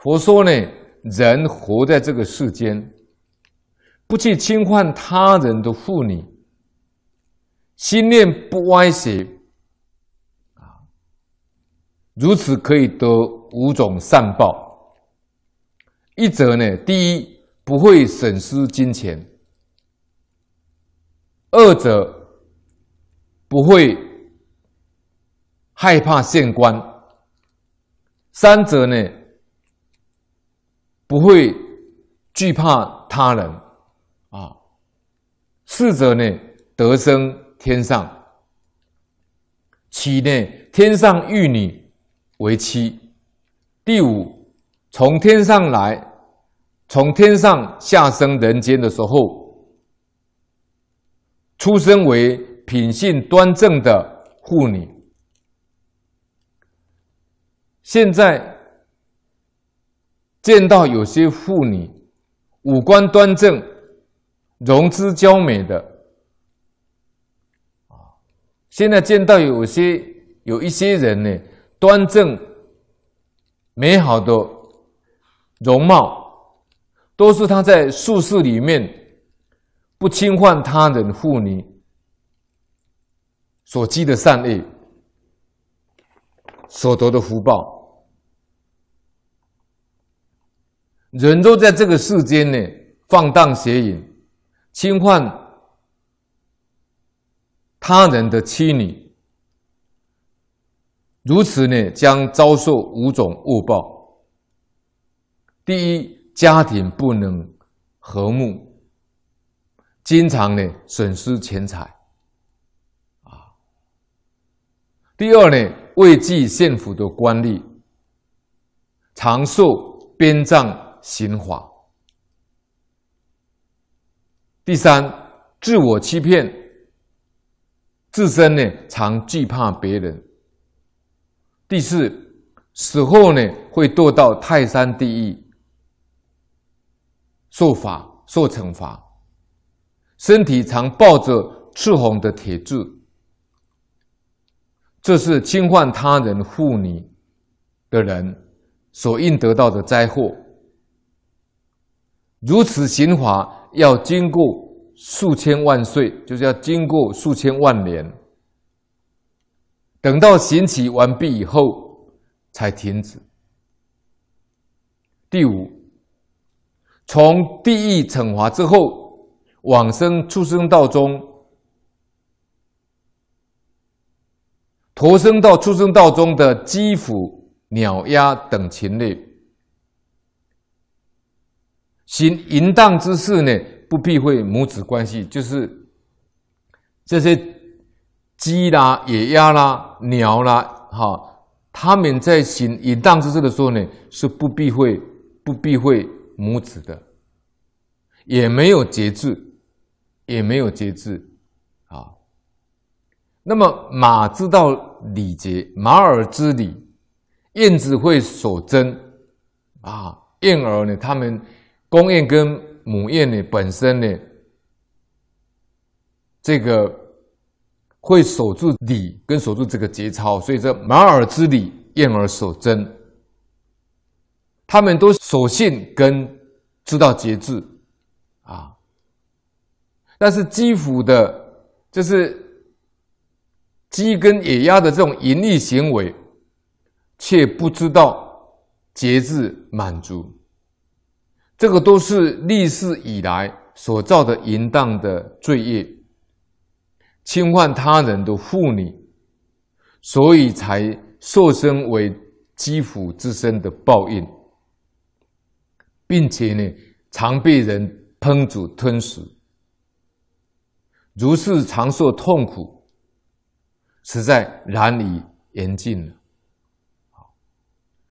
佛说呢，人活在这个世间，不去侵犯他人的妇女，心念不歪斜，啊，如此可以得五种善报。一则呢，第一不会损失金钱；，二者不会害怕县官；，三者呢。不会惧怕他人，啊！四者呢，得生天上，妻呢天上玉女为妻。第五，从天上来，从天上下生人间的时候，出生为品性端正的妇女。现在。见到有些妇女五官端正、容姿娇美的，啊，现在见到有些有一些人呢，端正美好的容貌，都是他在术士里面不侵犯他人妇女所积的善业，所得的福报。人都在这个世间呢放荡邪淫，侵犯他人的妻女，如此呢将遭受五种恶报。第一，家庭不能和睦，经常呢损失钱财。啊，第二呢畏惧县府的官吏，常受鞭杖。心法。第三，自我欺骗，自身呢常惧怕别人。第四，死后呢会堕到泰山地狱，受罚受惩罚，身体常抱着赤红的铁柱。这是侵犯他人妇女的人所应得到的灾祸。如此刑罚要经过数千万岁，就是要经过数千万年，等到刑期完毕以后才停止。第五，从地狱惩罚之后，往生畜生道中，投生到畜生道中的鸡、虎、鸟、鸭等禽类。行淫荡之事呢，不避讳母子关系，就是这些鸡啦、野鸭啦、鸟啦，哈，他们在行淫荡之事的时候呢，是不避讳不避讳母子的，也没有节制，也没有节制，啊。那么马知道礼节，马耳知礼，燕子会守贞，啊，燕儿呢，他们。公雁跟母雁呢，本身呢，这个会守住礼跟守住这个节操，所以说马耳之礼，雁而守贞，他们都守信跟知道节制啊，但是基辅的就是鸡跟野鸭的这种盈利行为，却不知道节制满足。这个都是历世以来所造的淫荡的罪业，侵犯他人的妇女，所以才受身为肌肤之身的报应，并且呢，常被人烹煮吞食，如是常受痛苦，实在难以言尽了。